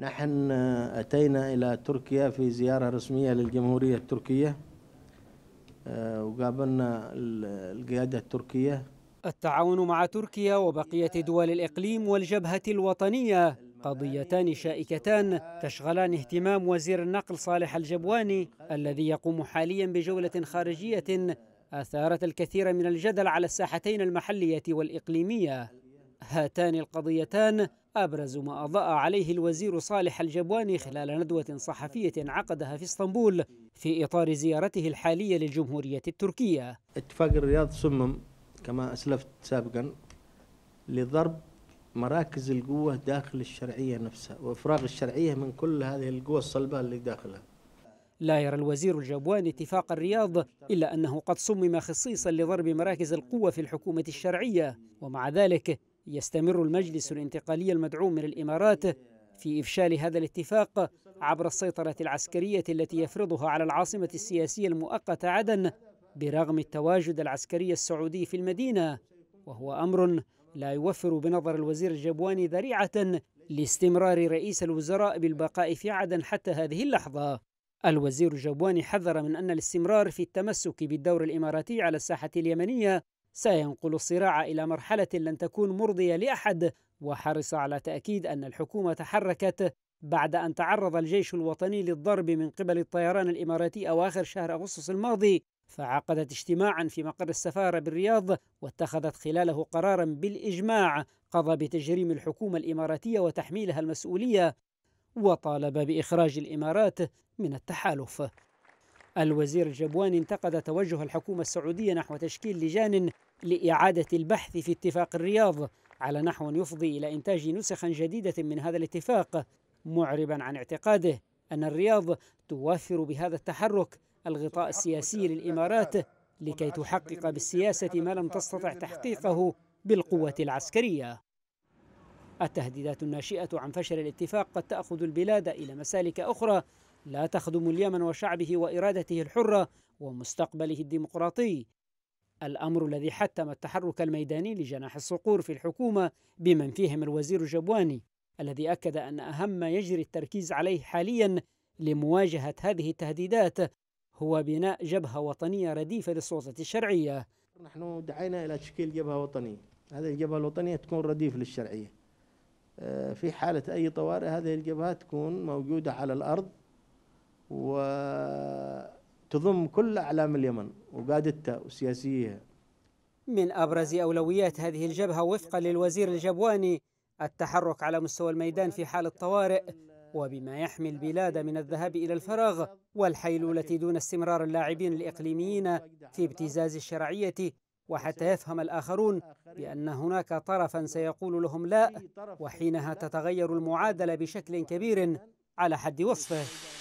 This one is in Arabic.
نحن أتينا إلى تركيا في زيارة رسمية للجمهورية التركية آه، وقابلنا القيادة التركية التعاون مع تركيا وبقية دول الإقليم والجبهة الوطنية قضيتان شائكتان تشغلان اهتمام وزير النقل صالح الجبواني الذي يقوم حاليا بجولة خارجية أثارت الكثير من الجدل على الساحتين المحلية والإقليمية هاتان القضيتان أبرز ما أضاء عليه الوزير صالح الجبواني خلال ندوة صحفية عقدها في اسطنبول في إطار زيارته الحالية للجمهورية التركية اتفاق الرياض صمم كما أسلفت سابقا لضرب مراكز القوة داخل الشرعية نفسها وإفراغ الشرعية من كل هذه القوى الصلبة اللي داخلها لا يرى الوزير الجبواني اتفاق الرياض إلا أنه قد صمم خصيصا لضرب مراكز القوة في الحكومة الشرعية ومع ذلك يستمر المجلس الانتقالي المدعوم من الإمارات في إفشال هذا الاتفاق عبر السيطرة العسكرية التي يفرضها على العاصمة السياسية المؤقتة عدن برغم التواجد العسكري السعودي في المدينة وهو أمر لا يوفر بنظر الوزير الجبواني ذريعة لاستمرار رئيس الوزراء بالبقاء في عدن حتى هذه اللحظة الوزير الجبواني حذر من أن الاستمرار في التمسك بالدور الإماراتي على الساحة اليمنية سينقل الصراع إلى مرحلة لن تكون مرضية لأحد وحرص على تأكيد أن الحكومة تحركت بعد أن تعرض الجيش الوطني للضرب من قبل الطيران الإماراتي أواخر شهر أغسطس الماضي فعقدت اجتماعا في مقر السفارة بالرياض واتخذت خلاله قرارا بالإجماع قضى بتجريم الحكومة الإماراتية وتحميلها المسؤولية وطالب بإخراج الإمارات من التحالف الوزير الجبواني انتقد توجه الحكومة السعودية نحو تشكيل لجان لإعادة البحث في اتفاق الرياض على نحو يفضي إلى إنتاج نسخ جديدة من هذا الاتفاق معربا عن اعتقاده أن الرياض توفر بهذا التحرك الغطاء السياسي للإمارات لكي تحقق بالسياسة ما لم تستطع تحقيقه بالقوة العسكرية التهديدات الناشئة عن فشل الاتفاق قد تأخذ البلاد إلى مسالك أخرى لا تخدم اليمن وشعبه وإرادته الحرة ومستقبله الديمقراطي الأمر الذي حتم التحرك الميداني لجناح الصقور في الحكومة بمن فيهم الوزير جبواني الذي أكد أن أهم ما يجري التركيز عليه حاليا لمواجهة هذه التهديدات هو بناء جبهة وطنية رديفة للسلطة الشرعية نحن دعينا إلى تشكيل جبهة وطنية هذه الجبهة الوطنية تكون رديف للشرعية آه، في حالة أي طوارئ هذه الجبهة تكون موجودة على الأرض و تضم كل أعلام اليمن وقادتها وسياسيها من أبرز أولويات هذه الجبهة وفقا للوزير الجبواني التحرك على مستوى الميدان في حال الطوارئ وبما يحمي البلاد من الذهاب إلى الفراغ والحيلولة دون استمرار اللاعبين الإقليميين في ابتزاز الشرعية وحتى يفهم الآخرون بأن هناك طرفا سيقول لهم لا وحينها تتغير المعادلة بشكل كبير على حد وصفه